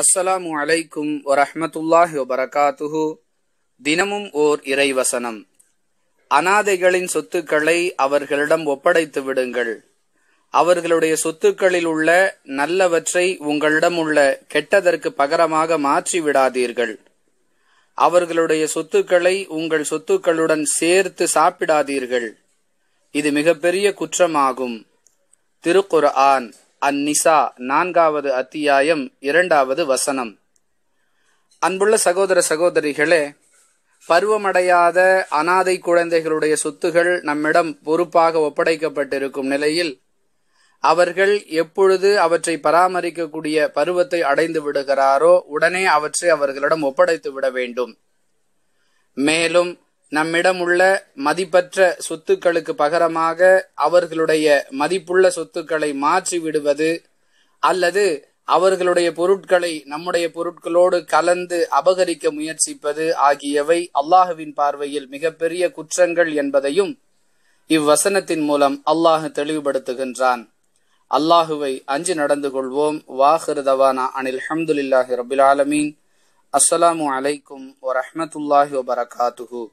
அஸ்ஸலாமு அலைக்கும் வரஹமத்துல்லாஹி வபரகாத்துஹு தினமும் ஓர் இறைவசனம் அனாதைகளின் சொத்துக்களை அவர்களிடம் ஒப்படைத்து விடுங்கள் அவர்களுடைய சொத்துக்களில் உள்ள நல்லவற்றை உங்களிடம் உள்ள கெட்டதற்கு பகரமாக மாற்றி விடாதீர்கள் அவர்களுடைய சொத்துக்களை உங்கள் சொத்துக்களுடன் சேர்த்து சாப்பிடாதீர்கள் இது மிகப்பெரிய குற்றமாகும் திருக்குர் ஆன் அந்நிசா நான்காவது அத்தியாயம் இரண்டாவது வசனம் அன்புள்ள சகோதர சகோதரிகளே பருவமடையாத அனாதை குழந்தைகளுடைய சொத்துகள் நம்மிடம் பொறுப்பாக ஒப்படைக்கப்பட்டிருக்கும் நிலையில் அவர்கள் எப்பொழுது அவற்றை பராமரிக்கக்கூடிய பருவத்தை அடைந்து விடுகிறாரோ உடனே அவற்றை அவர்களிடம் ஒப்படைத்து விட வேண்டும் மேலும் நம்மிடம் உள்ள மதிப்பற்ற சொத்துக்களுக்கு பகரமாக அவர்களுடைய மதிப்புள்ள சொத்துக்களை மாற்றி விடுவது அல்லது அவர்களுடைய பொருட்களை நம்முடைய பொருட்களோடு கலந்து அபகரிக்க முயற்சிப்பது ஆகியவை அல்லாஹுவின் பார்வையில் மிகப்பெரிய குற்றங்கள் என்பதையும் இவ்வசனத்தின் மூலம் அல்லாஹ் தெளிவுபடுத்துகின்றான் அல்லாஹுவை அஞ்சு நடந்து கொள்வோம் வாஹிருதவானா அனில் ஹம்துலில்லாஹி ரபில் ஆலமீன் அஸ்ஸலாமு அலைக்கும் வரமத்துல்லாஹி வபரகாத்துஹூ